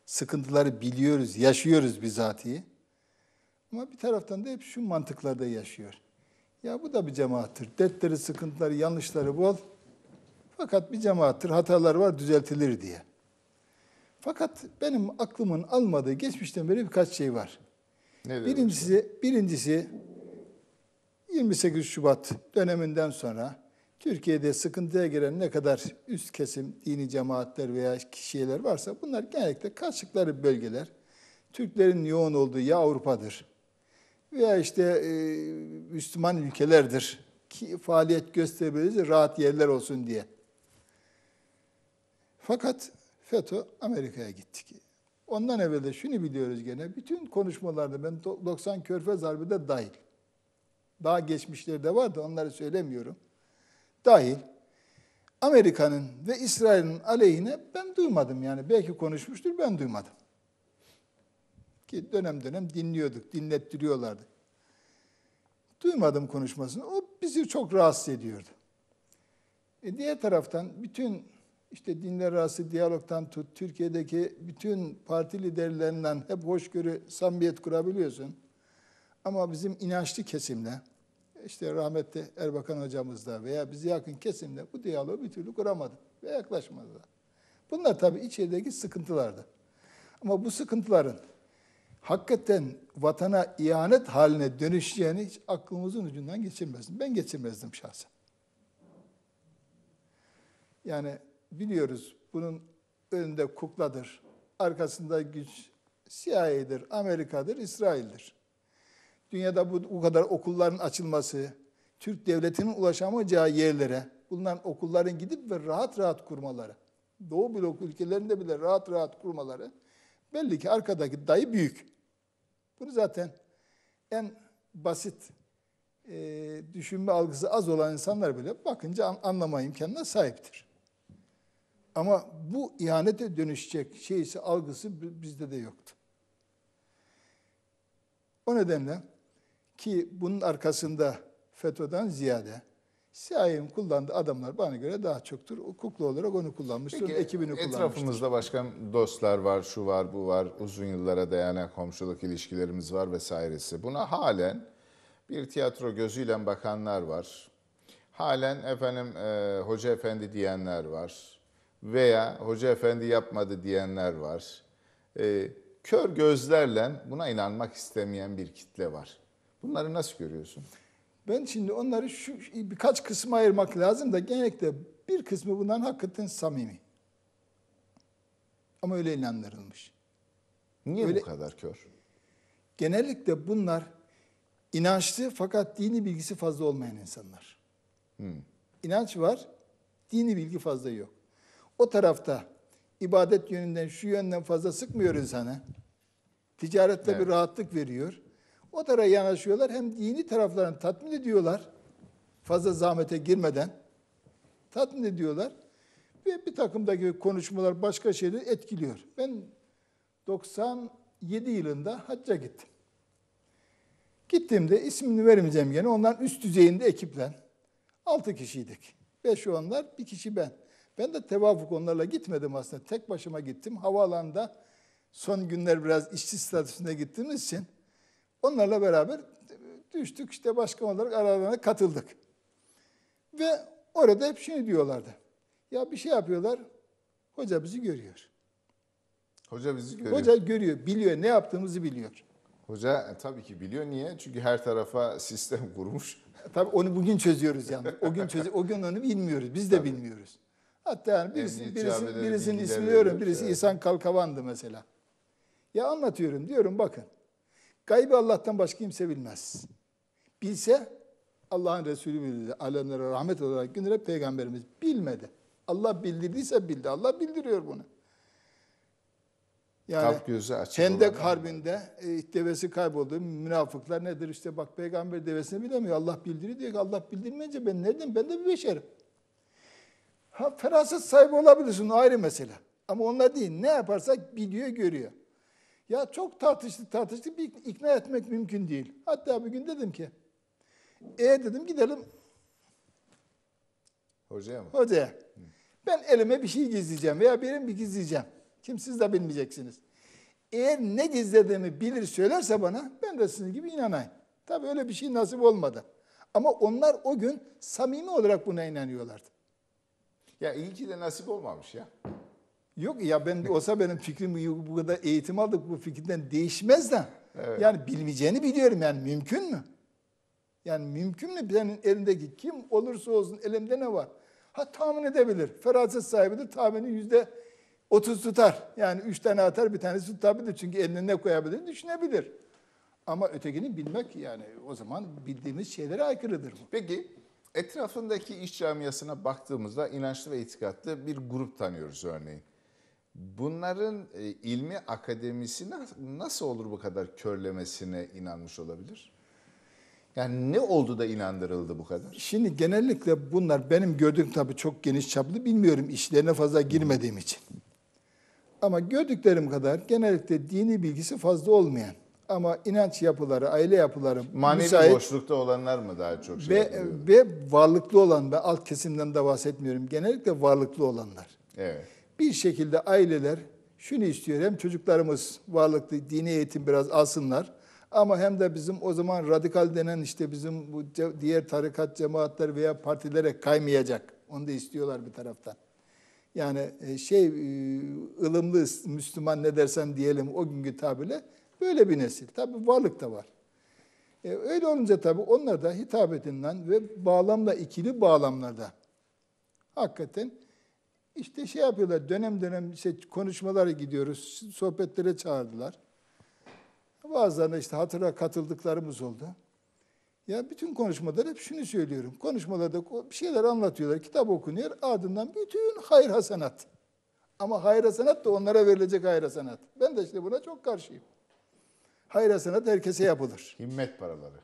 Sıkıntıları biliyoruz, yaşıyoruz bizatihi. Ama bir taraftan da hep şu mantıklarda yaşıyor. Ya bu da bir cemaattir. Dertleri, sıkıntıları, yanlışları bol. Fakat bir cemaattir. Hatalar var, düzeltilir diye. Fakat benim aklımın almadığı geçmişten beri birkaç şey var. Nedir birincisi, birincisi 28 Şubat döneminden sonra Türkiye'de sıkıntıya giren ne kadar üst kesim dini cemaatler veya kişiler varsa bunlar genellikle kaçtıkları bölgeler Türklerin yoğun olduğu ya Avrupa'dır veya işte e, Müslüman ülkelerdir ki faaliyet gösterebiliriz rahat yerler olsun diye. Fakat FETÖ Amerika'ya gittik. Ondan evvel de şunu biliyoruz gene. Bütün konuşmalarda ben 90 körfez harbide dahil. Daha geçmişleri de vardı onları söylemiyorum dahil Amerika'nın ve İsrail'in aleyhine ben duymadım yani. Belki konuşmuştur ben duymadım. Ki dönem dönem dinliyorduk, dinlettiriyorlardı. Duymadım konuşmasını. O bizi çok rahatsız ediyordu. E diğer taraftan bütün işte dinler arası diyalogtan tut, Türkiye'deki bütün parti liderlerinden hep hoşgörü, samimiyet kurabiliyorsun. Ama bizim inançlı kesimle, işte rahmetli Erbakan hocamızla veya bizi yakın kesimle bu diyaloğu bir türlü kuramadı ve yaklaşmadılar. Bunlar tabii içerideki sıkıntılardı. Ama bu sıkıntıların hakikaten vatana ihanet haline dönüşeceğini hiç aklımızın ucundan geçirmezdim. Ben geçirmezdim şahsen. Yani biliyoruz bunun önünde kukladır, arkasında güç CIA'dir, Amerika'dır, İsrail'dir dünyada bu, bu kadar okulların açılması, Türk devletinin ulaşamayacağı yerlere bulunan okulların gidip ve rahat rahat kurmaları, Doğu blok ülkelerinde bile rahat rahat kurmaları belli ki arkadaki dayı büyük. Bunu zaten en basit e, düşünme algısı az olan insanlar bile bakınca an, anlama imkanına sahiptir. Ama bu ihanete dönüşecek şeysi algısı bizde de yoktu. O nedenle ki bunun arkasında FETÖ'den ziyade CIA'nın kullandığı adamlar bana göre daha çoktur. O kukla olarak onu kullanmıştır, Peki, ekibini kullanmıştır. Etrafımızda başkan dostlar var, şu var, bu var, uzun yıllara dayanan komşuluk ilişkilerimiz var vesairesi. Buna halen bir tiyatro gözüyle bakanlar var. Halen efendim e, hoca efendi diyenler var veya hoca efendi yapmadı diyenler var. E, kör gözlerle buna inanmak istemeyen bir kitle var. Bunları nasıl görüyorsun? Ben şimdi onları şu birkaç kısma ayırmak lazım da genellikle bir kısmı bundan hakikaten samimi. Ama öyle inandırılmış. Niye öyle, bu kadar kör? Genellikle bunlar inançlı fakat dini bilgisi fazla olmayan insanlar. Hmm. İnanç var, dini bilgi fazla yok. O tarafta ibadet yönünden şu yönden fazla sıkmıyor insanı. Hani. Ticarette evet. bir rahatlık veriyor o tarafa yanaşıyorlar. Hem dini taraflarını tatmin ediyorlar. Fazla zahmete girmeden tatmin ediyorlar. Ve bir takımdaki konuşmalar başka şeyleri etkiliyor. Ben 97 yılında hacca gittim. Gittiğimde ismini vermeyeceğim gene. Onların üst düzeyinde ekiple. altı kişiydik. Beş onlar, bir kişi ben. Ben de tevafuk onlarla gitmedim aslında. Tek başıma gittim. Havaalanında son günler biraz işçi statüsünde gittiğimiz için Onlarla beraber e, düştük işte başkan olarak aralarına katıldık. Ve orada hep şunu diyorlardı. Ya bir şey yapıyorlar, hoca bizi görüyor. Hoca bizi görüyor. Hoca görüyor, biliyor, ne yaptığımızı biliyor. Hoca e, tabii ki biliyor. Niye? Çünkü her tarafa sistem kurmuş. Tabii onu bugün çözüyoruz yani. O gün çöz o gün onu bilmiyoruz. Biz de bilmiyoruz. Hatta yani birisi, Emniyet birisi, birisinin ismini biliyorum. Birisi yani. İhsan Kalkavan'dı mesela. Ya anlatıyorum diyorum bakın. Gaybı Allah'tan başka kimse bilmez. Bilse Allah'ın Resulü bildirdi. Alemlere rahmet olarak gönderip peygamberimiz bilmedi. Allah bildirdiyse bildi. Allah bildiriyor bunu. Yani Kalp gözü açık Hendek Harbi'nde e, devesi kayboldu. Münafıklar nedir işte bak peygamber devesini bilemiyor. Allah bildiriyor diyor ki Allah bildirmeyince ben nereden? Ben de bir beşerim. Ha, feraset sahibi olabilirsin ayrı mesele. Ama onlar değil. Ne yaparsak biliyor, görüyor. Ya çok tartıştık tartıştık bir ikna etmek mümkün değil. Hatta bir gün dedim ki e dedim gidelim hocaya mı? Hocaya. Ben elime bir şey gizleyeceğim veya birim bir gizleyeceğim. Kim siz de bilmeyeceksiniz. Eğer ne gizlediğimi bilir söylerse bana ben de sizin gibi inanayım. Tabii öyle bir şey nasip olmadı. Ama onlar o gün samimi olarak buna inanıyorlardı. Ya iyi ki de nasip olmamış ya. Yok ya ben olsa benim fikrim bu kadar eğitim aldık bu fikirden değişmez de. Evet. Yani bilmeyeceğini biliyorum yani mümkün mü? Yani mümkün mü benim elimdeki kim olursa olsun elimde ne var? Ha tahmin edebilir. Feraset sahibidir. Tahmini yüzde otuz tutar. Yani üç tane atar bir tanesi tutabilir. Çünkü eline ne koyabilir düşünebilir. Ama ötekini bilmek yani o zaman bildiğimiz şeylere aykırıdır. Bu. Peki etrafındaki iş camiasına baktığımızda inançlı ve itikatlı bir grup tanıyoruz örneğin. Bunların e, ilmi akademisini nasıl olur bu kadar körlemesine inanmış olabilir? Yani ne oldu da inandırıldı bu kadar? Şimdi genellikle bunlar benim gördüğüm tabii çok geniş çaplı bilmiyorum işlerine fazla girmediğim için. Ama gördüklerim kadar genellikle dini bilgisi fazla olmayan ama inanç yapıları, aile yapıları manevi müsait, boşlukta olanlar mı daha çok şey ve, yapıyor? ve varlıklı olan ve alt kesimden de bahsetmiyorum. Genellikle varlıklı olanlar. Evet bir şekilde aileler şunu istiyor. Hem çocuklarımız varlıklı dini eğitim biraz alsınlar. Ama hem de bizim o zaman radikal denen işte bizim bu diğer tarikat, cemaatler veya partilere kaymayacak. Onu da istiyorlar bir taraftan. Yani e, şey e, ılımlı Müslüman ne dersen diyelim o günkü tabirle böyle bir nesil. Tabi varlık da var. E, öyle olunca tabi onlar da hitabetinden ve bağlamla ikili bağlamlarda hakikaten işte şey yapıyorlar, dönem dönem işte konuşmalara gidiyoruz, sohbetlere çağırdılar. Bazılarına işte hatıra katıldıklarımız oldu. Ya bütün konuşmalar hep şunu söylüyorum. Konuşmalarda bir şeyler anlatıyorlar, kitap okunuyor, ardından bütün hayır hasenat. Ama hayır hasenat da onlara verilecek hayır hasenat. Ben de işte buna çok karşıyım. Hayır hasenat herkese yapılır. Himmet paraları.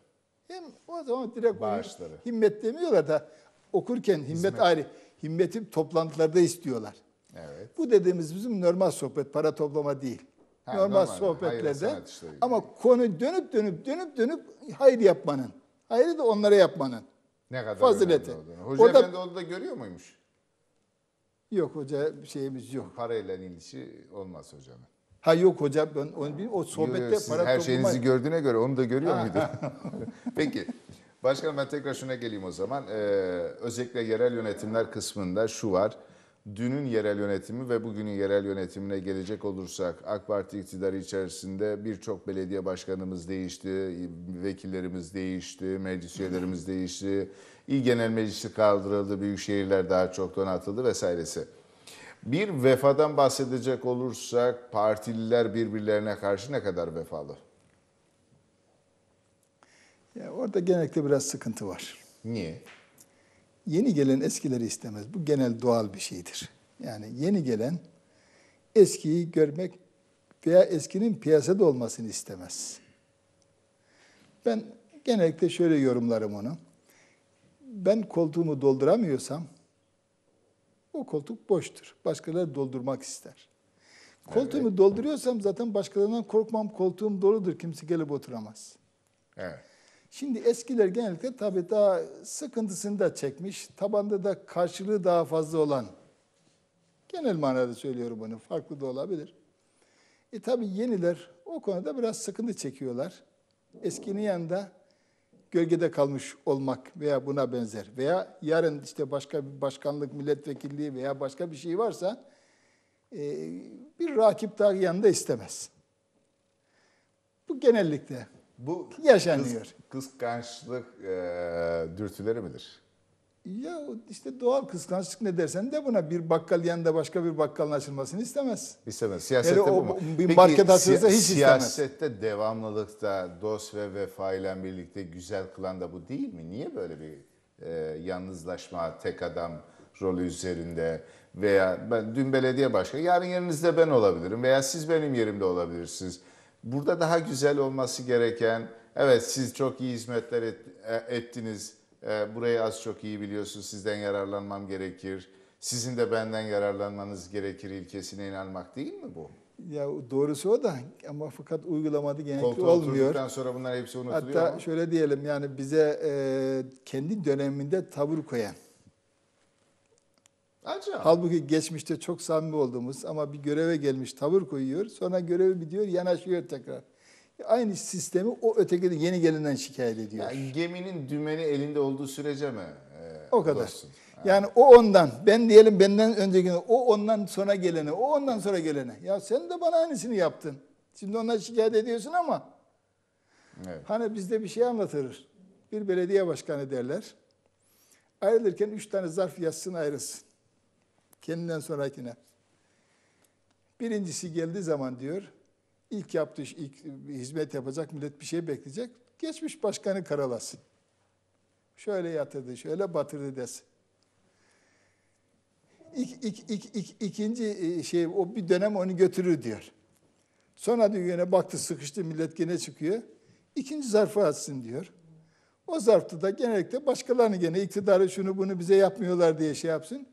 Hem o zaman direkt bağışları. Himmet demiyorlar da okurken himmet Hizmet. ayrı himmetim toplantılarda istiyorlar. Evet. Bu dediğimiz bizim normal sohbet, para toplama değil. Ha, normal, normal sohbetlerde ama konu dönüp dönüp dönüp dönüp hayır yapmanın. Hayrı da onlara yapmanın. Ne kadar fazileti. Hoca o Efendi da, onu da görüyor muymuş? Yok hoca şeyimiz yok. Parayla ilgisi olmaz hocanın. Ha yok hocam ben onu bilmiyorum. O sohbette yok, yok, para Her şeyinizi gördüğüne göre onu da görüyor muydu? Peki Başkanım ben tekrar şuna geleyim o zaman. Ee, özellikle yerel yönetimler kısmında şu var. Dünün yerel yönetimi ve bugünün yerel yönetimine gelecek olursak AK Parti iktidarı içerisinde birçok belediye başkanımız değişti, vekillerimiz değişti, meclis üyelerimiz değişti, il genel meclisi kaldırıldı, büyük şehirler daha çok donatıldı vesairesi. Bir vefadan bahsedecek olursak partililer birbirlerine karşı ne kadar vefalı? Yani orada genellikle biraz sıkıntı var. Niye? Yeni gelen eskileri istemez. Bu genel doğal bir şeydir. Yani yeni gelen eskiyi görmek veya eskinin piyasada olmasını istemez. Ben genellikle şöyle yorumlarım onu. Ben koltuğumu dolduramıyorsam o koltuk boştur. Başkaları doldurmak ister. Koltuğumu evet. dolduruyorsam zaten başkalarından korkmam. Koltuğum doludur. Kimse gelip oturamaz. Evet. Şimdi eskiler genellikle tabii daha sıkıntısını da çekmiş, tabanda da karşılığı daha fazla olan, genel manada söylüyorum bunu, farklı da olabilir. E tabii yeniler o konuda biraz sıkıntı çekiyorlar. Eskinin yanında gölgede kalmış olmak veya buna benzer veya yarın işte başka bir başkanlık, milletvekilliği veya başka bir şey varsa e, bir rakip daha yanında istemez. Bu genellikle bu yaşanıyor. Kıs, kıskançlık e, dürtüleri midir? Ya işte doğal kıskançlık ne dersen de buna bir bakkal yanında başka bir bakkalın açılmasını istemez. İstemez. Siyasette o, bu mu? Bir Peki, market açılırsa hiç istemez. Siyasette devamlılıkta dost ve vefa ile birlikte güzel kılan da bu değil mi? Niye böyle bir e, yalnızlaşma, tek adam rolü üzerinde veya ben dün belediye başkanı, yarın yerinizde ben olabilirim veya siz benim yerimde olabilirsiniz Burada daha güzel olması gereken, evet siz çok iyi hizmetler et, e, ettiniz, e, burayı az çok iyi biliyorsunuz, sizden yararlanmam gerekir, sizin de benden yararlanmanız gerekir ilkesine inanmak değil mi bu? Ya doğrusu o da ama fakat uygulamadı genellikle Koltuğa olmuyor. Koltuğa sonra bunlar hepsi unutuluyor Hatta ama. şöyle diyelim yani bize e, kendi döneminde tavır koyan, Acaba. Halbuki geçmişte çok samimi olduğumuz ama bir göreve gelmiş tavır koyuyor. Sonra görevi bitiyor yanaşıyor tekrar. Aynı sistemi o öteki de yeni gelenden şikayet ediyor. Yani geminin dümeni elinde olduğu sürece mi? E, o kadar. Dostum? Yani o ondan, ben diyelim benden önceki, o ondan sonra gelene, o ondan sonra gelene. Ya sen de bana aynısını yaptın. Şimdi ona şikayet ediyorsun ama. Evet. Hani bizde bir şey anlatılır. Bir belediye başkanı derler. Ayrılırken üç tane zarf yazsın ayrılsın. Kendinden sonrakine. Birincisi geldiği zaman diyor, ilk yaptığı ilk hizmet yapacak, millet bir şey bekleyecek. Geçmiş başkanı karalasın. Şöyle yatırdı, şöyle batırdı desin. İk, ik, ik, ik, ikinci e, şey, o bir dönem onu götürür diyor. Sonra diyor yine baktı sıkıştı millet gene çıkıyor. İkinci zarfı atsın diyor. O zarfta da genellikle başkalarını gene iktidarı şunu bunu bize yapmıyorlar diye şey yapsın.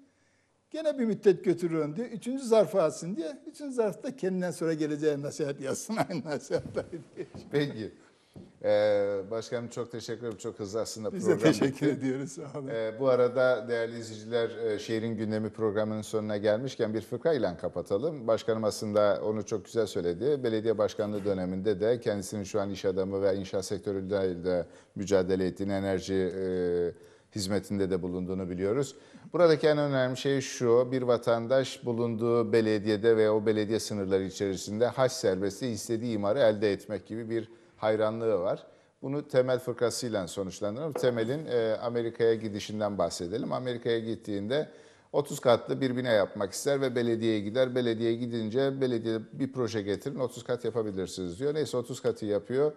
Gene bir müddet götürüyorum diye. Üçüncü zarfı alsın diye. Üçüncü zarfta kendinden sonra geleceğin nasihat yazsın. Aynı nasihatları Peki. Ee, başkanım çok teşekkür ederim. Çok hızlı aslında Biz program. Biz teşekkür bitti. ediyoruz. Sağ olun. Ee, bu arada değerli izleyiciler e, Şehrin Gündemi programının sonuna gelmişken bir fıkra ile kapatalım. Başkanım aslında onu çok güzel söyledi. Belediye başkanlığı döneminde de kendisinin şu an iş adamı ve inşaat sektöründe de mücadele ettiğini enerji e, hizmetinde de bulunduğunu biliyoruz. Buradaki en önemli şey şu, bir vatandaş bulunduğu belediyede ve o belediye sınırları içerisinde haç serbesti istediği imarı elde etmek gibi bir hayranlığı var. Bunu temel fırkasıyla sonuçlandırıyorum. Temel'in e, Amerika'ya gidişinden bahsedelim. Amerika'ya gittiğinde 30 katlı bir bina yapmak ister ve belediyeye gider. Belediyeye gidince belediye bir proje getirin 30 kat yapabilirsiniz diyor. Neyse 30 katı yapıyor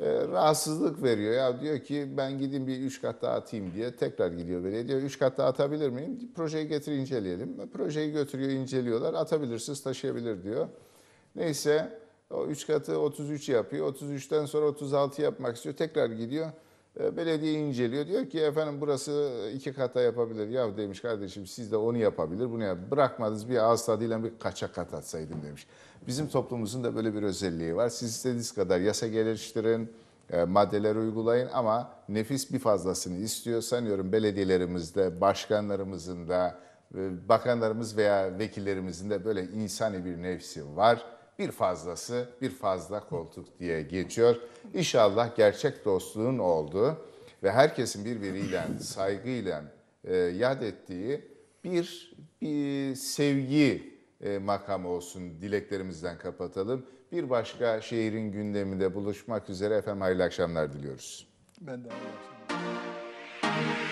e, rahatsızlık veriyor. Ya diyor ki ben gideyim bir üç kat daha atayım diye tekrar gidiyor belediye. Diyor üç kat daha atabilir miyim? Projeyi getir inceleyelim. Projeyi götürüyor inceliyorlar. Atabilirsiniz taşıyabilir diyor. Neyse o üç katı 33 yapıyor. 33'ten sonra 36 yapmak istiyor. Tekrar gidiyor. E, belediye inceliyor. Diyor ki efendim burası iki kata yapabilir. Ya demiş kardeşim siz de onu yapabilir. Bunu yap. Bırakmadınız bir ağız tadıyla bir kaçak kat atsaydım demiş. Bizim toplumumuzun da böyle bir özelliği var. Siz istediğiniz kadar yasa geliştirin, e, maddeler uygulayın ama nefis bir fazlasını istiyor. Sanıyorum belediyelerimizde, başkanlarımızın da, e, bakanlarımız veya vekillerimizin de böyle insani bir nefsi var bir fazlası bir fazla koltuk diye geçiyor. İnşallah gerçek dostluğun olduğu ve herkesin birbiriyle saygıyla e, yad ettiği bir, bir sevgi e, makamı olsun dileklerimizden kapatalım. Bir başka şehrin gündeminde buluşmak üzere efendim hayırlı akşamlar diliyoruz. Ben de hayırlı akşamlar.